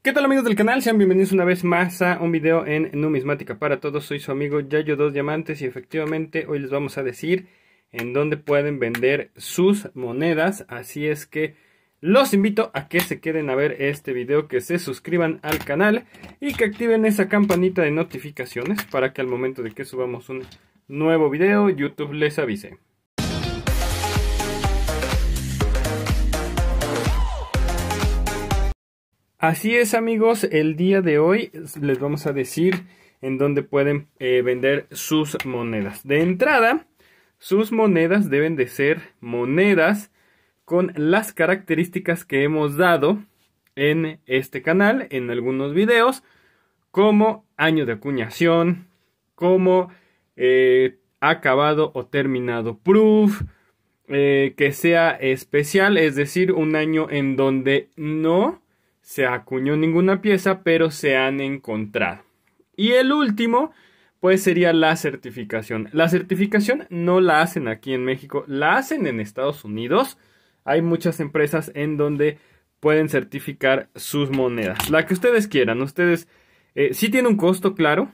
¿Qué tal amigos del canal? Sean bienvenidos una vez más a un video en Numismática para Todos. Soy su amigo Yayo Dos Diamantes y efectivamente hoy les vamos a decir en dónde pueden vender sus monedas. Así es que los invito a que se queden a ver este video, que se suscriban al canal y que activen esa campanita de notificaciones para que al momento de que subamos un nuevo video YouTube les avise. Así es amigos, el día de hoy les vamos a decir en dónde pueden eh, vender sus monedas. De entrada, sus monedas deben de ser monedas con las características que hemos dado en este canal, en algunos videos, como año de acuñación, como eh, acabado o terminado proof, eh, que sea especial, es decir, un año en donde no se acuñó ninguna pieza, pero se han encontrado. Y el último, pues sería la certificación. La certificación no la hacen aquí en México, la hacen en Estados Unidos. Hay muchas empresas en donde pueden certificar sus monedas. La que ustedes quieran, ustedes eh, sí tiene un costo, claro.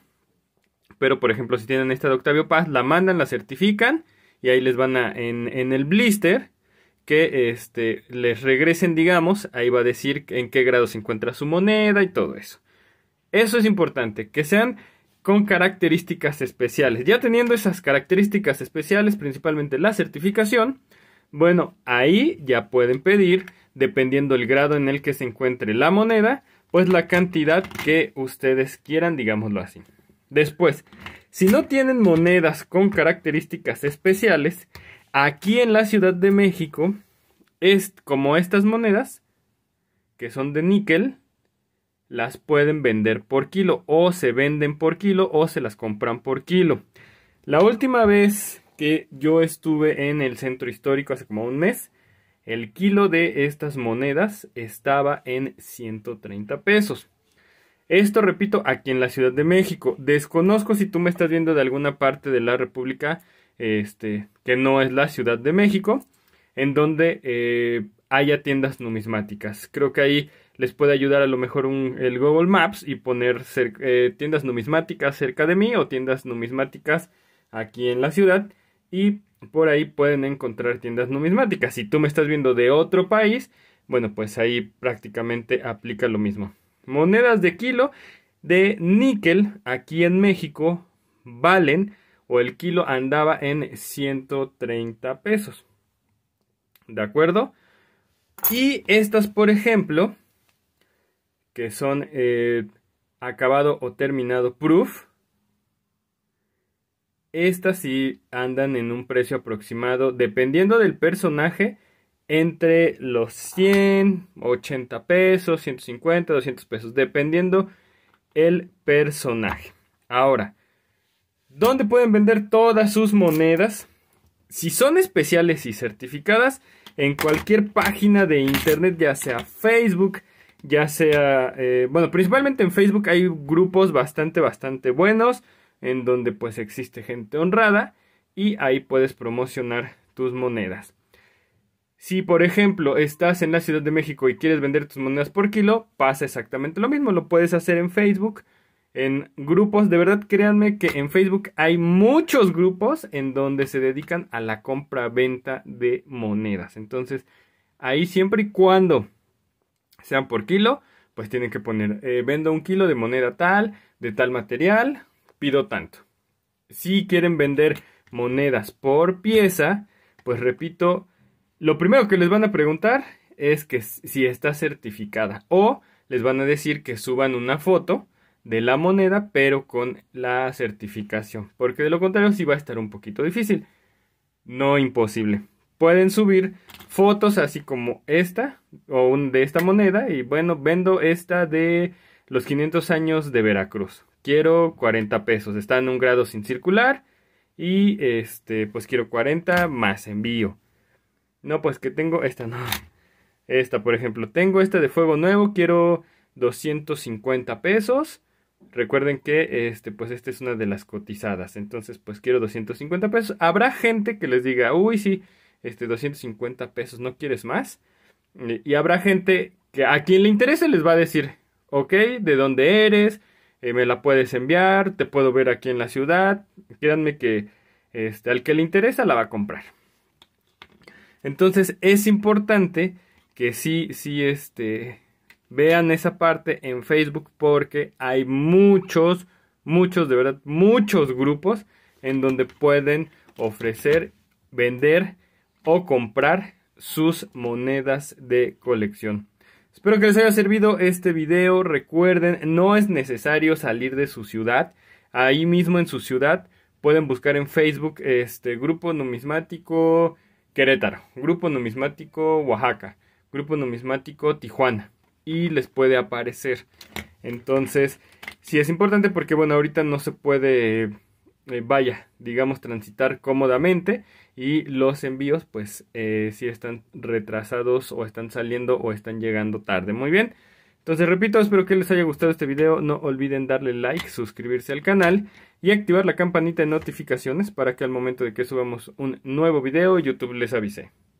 Pero por ejemplo, si tienen esta de Octavio Paz, la mandan, la certifican y ahí les van a en, en el blister que este, les regresen, digamos, ahí va a decir en qué grado se encuentra su moneda y todo eso. Eso es importante, que sean con características especiales. Ya teniendo esas características especiales, principalmente la certificación, bueno, ahí ya pueden pedir, dependiendo el grado en el que se encuentre la moneda, pues la cantidad que ustedes quieran, digámoslo así. Después, si no tienen monedas con características especiales, Aquí en la Ciudad de México, es como estas monedas, que son de níquel, las pueden vender por kilo o se venden por kilo o se las compran por kilo. La última vez que yo estuve en el centro histórico hace como un mes, el kilo de estas monedas estaba en 130 pesos. Esto repito aquí en la Ciudad de México. Desconozco si tú me estás viendo de alguna parte de la República este, que no es la Ciudad de México, en donde eh, haya tiendas numismáticas. Creo que ahí les puede ayudar a lo mejor un, el Google Maps y poner eh, tiendas numismáticas cerca de mí o tiendas numismáticas aquí en la ciudad y por ahí pueden encontrar tiendas numismáticas. Si tú me estás viendo de otro país, bueno, pues ahí prácticamente aplica lo mismo. Monedas de kilo de níquel aquí en México valen o el kilo andaba en 130 pesos. ¿De acuerdo? Y estas, por ejemplo, que son eh, acabado o terminado proof, estas sí andan en un precio aproximado, dependiendo del personaje, entre los 100, 80 pesos, 150, 200 pesos, dependiendo el personaje. Ahora, ¿Dónde pueden vender todas sus monedas. Si son especiales y certificadas, en cualquier página de internet, ya sea Facebook, ya sea, eh, bueno, principalmente en Facebook hay grupos bastante, bastante buenos, en donde pues existe gente honrada y ahí puedes promocionar tus monedas. Si por ejemplo estás en la Ciudad de México y quieres vender tus monedas por kilo, pasa exactamente lo mismo, lo puedes hacer en Facebook en grupos. De verdad, créanme que en Facebook hay muchos grupos en donde se dedican a la compra-venta de monedas. Entonces, ahí siempre y cuando sean por kilo, pues tienen que poner, eh, vendo un kilo de moneda tal, de tal material, pido tanto. Si quieren vender monedas por pieza, pues repito, lo primero que les van a preguntar es que si está certificada o les van a decir que suban una foto de la moneda, pero con la certificación, porque de lo contrario sí va a estar un poquito difícil, no imposible. Pueden subir fotos así como esta o un, de esta moneda y bueno, vendo esta de los 500 años de Veracruz. Quiero 40 pesos, está en un grado sin circular y este pues quiero 40 más envío. No, pues que tengo esta no. Esta, por ejemplo, tengo esta de fuego nuevo, quiero 250 pesos Recuerden que este, pues esta es una de las cotizadas. Entonces, pues quiero 250 pesos. Habrá gente que les diga, uy, sí, este, 250 pesos, ¿no quieres más? Eh, y habrá gente que a quien le interese les va a decir, ok, ¿de dónde eres? Eh, me la puedes enviar, te puedo ver aquí en la ciudad. Quédanme que este, al que le interesa la va a comprar. Entonces es importante que sí, sí, este, Vean esa parte en Facebook porque hay muchos, muchos, de verdad, muchos grupos en donde pueden ofrecer, vender o comprar sus monedas de colección. Espero que les haya servido este video. Recuerden, no es necesario salir de su ciudad. Ahí mismo en su ciudad pueden buscar en Facebook este Grupo Numismático Querétaro, Grupo Numismático Oaxaca, Grupo Numismático Tijuana y les puede aparecer. Entonces, si es importante porque, bueno, ahorita no se puede, eh, vaya, digamos, transitar cómodamente y los envíos, pues, eh, si están retrasados o están saliendo o están llegando tarde. Muy bien. Entonces, repito, espero que les haya gustado este video. No olviden darle like, suscribirse al canal y activar la campanita de notificaciones para que al momento de que subamos un nuevo video, YouTube les avise.